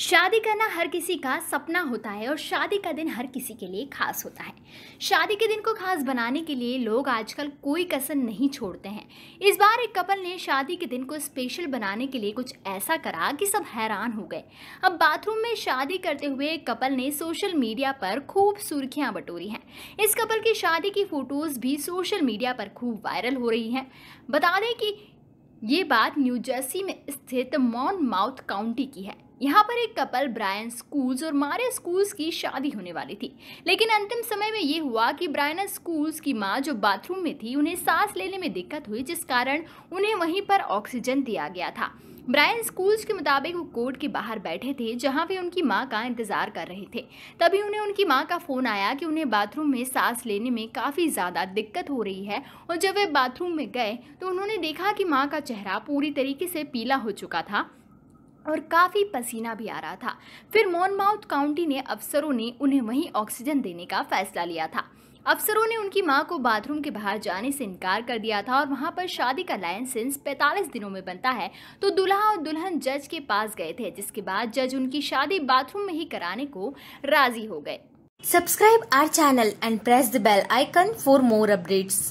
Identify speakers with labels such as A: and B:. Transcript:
A: शादी करना हर किसी का सपना होता है और शादी का दिन हर किसी के लिए खास होता है शादी के दिन को खास बनाने के लिए लोग आजकल कोई कसर नहीं छोड़ते हैं इस बार एक कपल ने शादी के दिन को स्पेशल बनाने के लिए कुछ ऐसा करा कि सब हैरान हो गए अब बाथरूम में शादी करते हुए एक कपल ने सोशल मीडिया पर खूब सुर्खियाँ बटोरी हैं इस कपल की शादी की फ़ोटोज़ भी सोशल मीडिया पर खूब वायरल हो रही हैं बता दें कि ये बात न्यूजर्सी में स्थित मॉन माउथ काउंटी की है यहाँ पर एक कपल ब्रायन स्कूल्स और मारे स्कूल्स की शादी होने वाली थी लेकिन अंतिम समय में ये हुआ कि ब्रायन स्कूल्स की माँ जो बाथरूम में थी उन्हें सांस लेने में दिक्कत हुई जिस कारण उन्हें वहीं पर ऑक्सीजन दिया गया था ब्रायन स्कूल्स के मुताबिक वो कोर्ट के बाहर बैठे थे जहाँ वे उनकी माँ का इंतजार कर रहे थे तभी उन्हें उनकी माँ का फोन आया कि उन्हें बाथरूम में सांस लेने में काफ़ी ज़्यादा दिक्कत हो रही है और जब वे बाथरूम में गए तो उन्होंने देखा कि माँ का चेहरा पूरी तरीके से पीला हो चुका था और काफ़ी पसीना भी आ रहा था फिर मोनमाउथ काउंटी ने अफसरों ने उन्हें वहीं ऑक्सीजन देने का फैसला लिया था अफसरों ने उनकी मां को बाथरूम के बाहर जाने से इनकार कर दिया था और वहां पर शादी का लाइसेंस 45 दिनों में बनता है तो दुल्हा और दुल्हन जज के पास गए थे जिसके बाद जज उनकी शादी बाथरूम में ही कराने को राजी हो गए subscribe our channel and press the bell icon for more updates